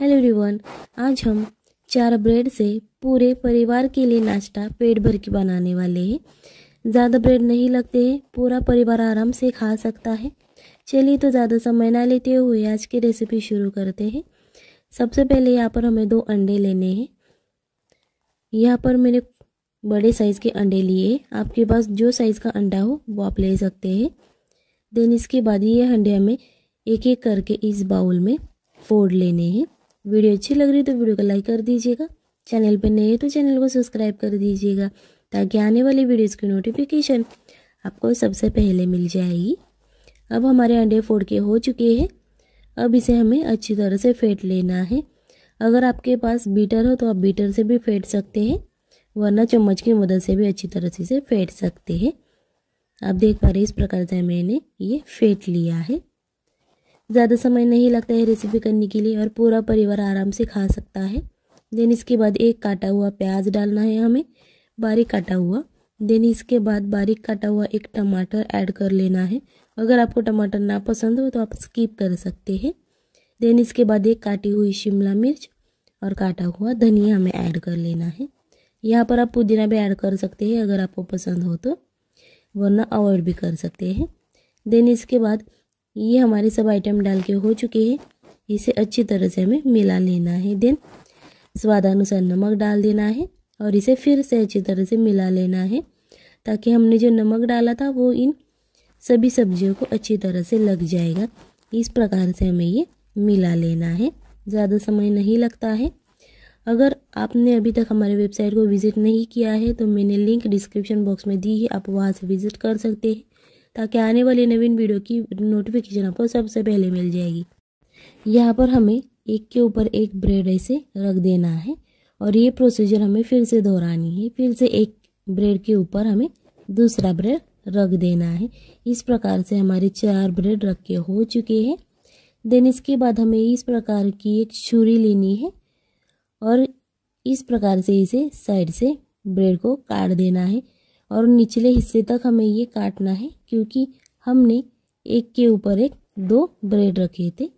hello everyone आज हम चार ब्रेड से पूरे परिवार के लिए नाश्ता पेट भर के बनाने वाले हैं ज़्यादा ब्रेड नहीं लगते हैं पूरा परिवार आराम से खा सकता है चलिए तो ज़्यादा समय ना लेते हुए आज की रेसिपी शुरू करते हैं सबसे पहले यहाँ पर हमें दो अंडे लेने हैं यहाँ पर मैंने बड़े साइज़ के अंडे लिए आपके पास जो साइज़ का अंडा हो वो आप ले सकते हैं देन इसके बाद ये अंडे हमें एक एक करके इस बाउल में फोड़ लेने हैं वीडियो अच्छी लग रही है तो वीडियो को लाइक कर दीजिएगा चैनल पर नए हैं तो चैनल को सब्सक्राइब कर दीजिएगा ताकि आने वाली वीडियोज़ की नोटिफिकेशन आपको सबसे पहले मिल जाएगी अब हमारे अंडे फोड़ के हो चुके हैं अब इसे हमें अच्छी तरह से फेंट लेना है अगर आपके पास बीटर हो तो आप बीटर से भी फेंट सकते हैं वरना चम्मच की मदद से भी अच्छी तरह से इसे फेंट सकते हैं आप देख पा रहे इस प्रकार से मैंने ये फेंट लिया है ज़्यादा समय नहीं लगता है रेसिपी करने के लिए और पूरा परिवार आराम से खा सकता है देन इसके बाद एक काटा हुआ प्याज डालना है हमें बारीक काटा हुआ देन इसके बाद बारीक काटा हुआ एक टमाटर ऐड कर लेना है अगर आपको टमाटर ना पसंद हो तो आप स्किप कर सकते हैं देन इसके बाद एक काटी हुई शिमला मिर्च और काटा हुआ धनिया हमें ऐड कर लेना है यहाँ पर आप पुदीना भी ऐड कर सकते हैं अगर आपको पसंद हो तो वरना अवॉइड भी कर सकते हैं देन इसके बाद ये हमारे सब आइटम डाल के हो चुके हैं इसे अच्छी तरह से हमें मिला लेना है देन स्वादानुसार नमक डाल देना है और इसे फिर से अच्छी तरह से मिला लेना है ताकि हमने जो नमक डाला था वो इन सभी सब्जियों को अच्छी तरह से लग जाएगा इस प्रकार से हमें ये मिला लेना है ज़्यादा समय नहीं लगता है अगर आपने अभी तक हमारे वेबसाइट को विज़िट नहीं किया है तो मैंने लिंक डिस्क्रिप्शन बॉक्स में दी है आप वहाँ से विज़िट कर सकते हैं ताकि आने वाली नवीन वीडियो की नोटिफिकेशन आपको सबसे पहले मिल जाएगी यहाँ पर हमें एक के ऊपर एक ब्रेड ऐसे रख देना है और ये प्रोसीजर हमें फिर से दोहरानी है फिर से एक ब्रेड के ऊपर हमें दूसरा ब्रेड रख देना है इस प्रकार से हमारे चार ब्रेड रख के हो चुके हैं देन इसके बाद हमें इस प्रकार की एक छुरी लेनी है और इस प्रकार से इसे साइड से ब्रेड को काट देना है और निचले हिस्से तक हमें ये काटना है क्योंकि हमने एक के ऊपर एक दो ब्रेड रखे थे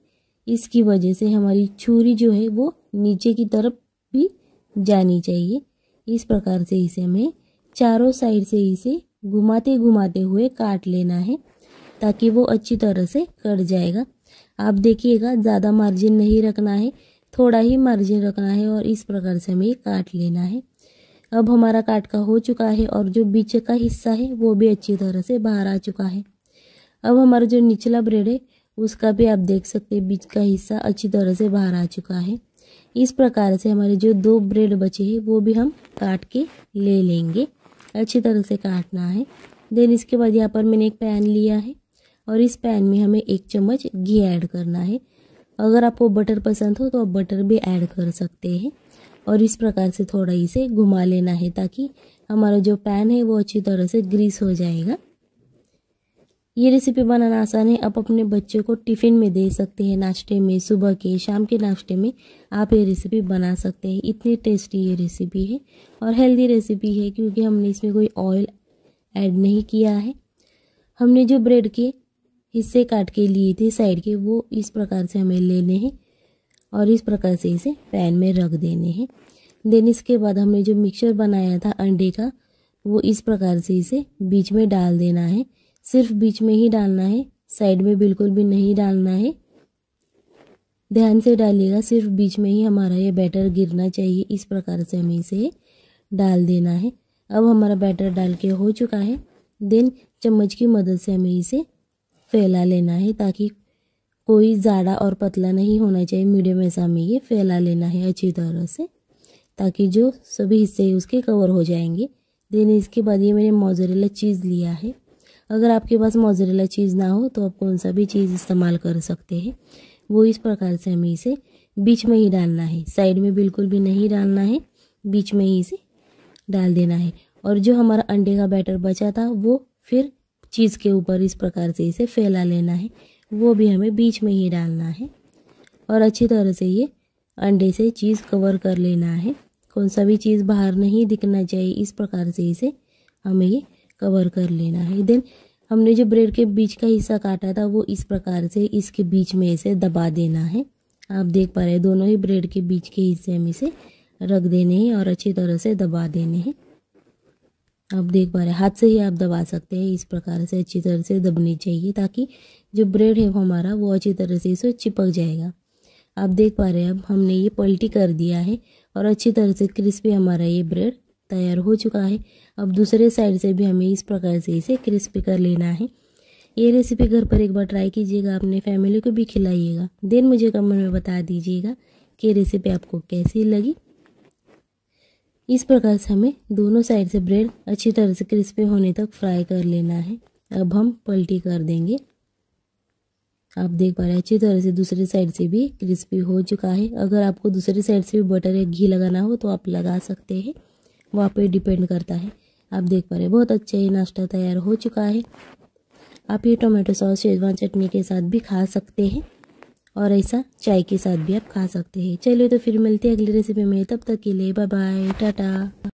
इसकी वजह से हमारी छुरी जो है वो नीचे की तरफ भी जानी चाहिए इस प्रकार से इसे हमें चारों साइड से इसे घुमाते घुमाते हुए काट लेना है ताकि वो अच्छी तरह से कट जाएगा आप देखिएगा ज़्यादा मार्जिन नहीं रखना है थोड़ा ही मार्जिन रखना है और इस प्रकार से हमें काट लेना है अब हमारा काटका हो चुका है और जो पीछे का हिस्सा है वो भी अच्छी तरह से बाहर आ चुका है अब हमारा जो निचला ब्रेड है उसका भी आप देख सकते हैं बीच का हिस्सा अच्छी तरह से बाहर आ चुका है इस प्रकार से हमारे जो दो ब्रेड बचे हैं वो भी हम काट के ले लेंगे अच्छी तरह से काटना है देन इसके बाद यहाँ पर मैंने एक पैन लिया है और इस पैन में हमें एक चम्मच घी ऐड करना है अगर आपको बटर पसंद हो तो आप बटर भी ऐड कर सकते हैं और इस प्रकार से थोड़ा इसे घुमा लेना है ताकि हमारा जो पैन है वो अच्छी तरह से ग्रीस हो जाएगा ये रेसिपी बनाना आसान है आप अपने बच्चों को टिफ़िन में दे सकते हैं नाश्ते में सुबह के शाम के नाश्ते में आप ये रेसिपी बना सकते हैं इतनी टेस्टी ये रेसिपी है और हेल्दी रेसिपी है क्योंकि हमने इसमें कोई ऑयल ऐड नहीं किया है हमने जो ब्रेड के हिस्से काट के लिए थे साइड के वो इस प्रकार से हमें लेने हैं और इस प्रकार से इसे पैन में रख देने हैं देन इसके बाद हमने जो मिक्सचर बनाया था अंडे का वो इस प्रकार से इसे बीच में डाल देना है सिर्फ बीच में ही डालना है साइड में बिल्कुल भी नहीं डालना है ध्यान से डालिएगा सिर्फ बीच में ही हमारा ये बैटर गिरना चाहिए इस प्रकार से हमें इसे डाल देना है अब हमारा बैटर डाल के हो चुका है देन चम्मच की मदद से हमें इसे फैला लेना है ताकि कोई ज़्यादा और पतला नहीं होना चाहिए मीडियम ऐसा हमें ये फैला लेना है अच्छी तरह से ताकि जो सभी हिस्से उसके कवर हो जाएंगे देन इसके बाद ये मैंने मोजरेला चीज़ लिया है अगर आपके पास मोजरेला चीज़ ना हो तो आप कौन सा भी चीज़ इस्तेमाल कर सकते हैं वो इस प्रकार से हमें इसे बीच में ही डालना है साइड में बिल्कुल भी नहीं डालना है बीच में ही इसे डाल देना है और जो हमारा अंडे का बैटर बचा था वो फिर चीज़ के ऊपर इस प्रकार से इसे फैला लेना है वो भी हमें बीच में ही डालना है और अच्छी तरह से ये अंडे से चीज़ कवर कर लेना है कौन सा भी चीज़ बाहर नहीं दिखना चाहिए इस प्रकार से इसे हमें ये कवर कर लेना है देन हमने जो ब्रेड के बीच का हिस्सा काटा था वो इस प्रकार से इसके बीच में इसे दबा देना है आप देख पा रहे हैं दोनों ही ब्रेड के बीच के हिस्से हम इसे रख देने हैं और अच्छी तरह से दबा देने हैं आप देख पा रहे हैं हाथ से ही आप दबा सकते हैं इस प्रकार से अच्छी तरह से दबनी चाहिए ताकि जो ब्रेड है वो हमारा वो अच्छी तरह से इसे चिपक जाएगा आप देख पा रहे हैं अब हमने ये पलटी कर दिया है और अच्छी तरह से क्रिस्पी हमारा ये ब्रेड तैयार हो चुका है अब दूसरे साइड से भी हमें इस प्रकार से इसे क्रिस्पी कर लेना है ये रेसिपी घर पर एक बार ट्राई कीजिएगा अपने फैमिली को भी खिलाइएगा देन मुझे कमेंट में बता दीजिएगा कि रेसिपी आपको कैसी लगी इस प्रकार से हमें दोनों साइड से ब्रेड अच्छी तरह से क्रिस्पी होने तक फ्राई कर लेना है अब हम पलटी कर देंगे आप देख पा रहे हैं अच्छी तरह से दूसरे साइड से भी क्रिस्पी हो चुका है अगर आपको दूसरे साइड से भी बटर या घी लगाना हो तो आप लगा सकते हैं वहाँ पे डिपेंड करता है आप देख पा रहे हैं बहुत अच्छा ये नाश्ता तैयार हो चुका है आप ये टोमेटो सॉस शेजवान चटनी के साथ भी खा सकते हैं और ऐसा चाय के साथ भी आप खा सकते हैं चलिए तो फिर मिलते हैं अगली रेसिपी में तब तक के लिए बाय बाय टाटा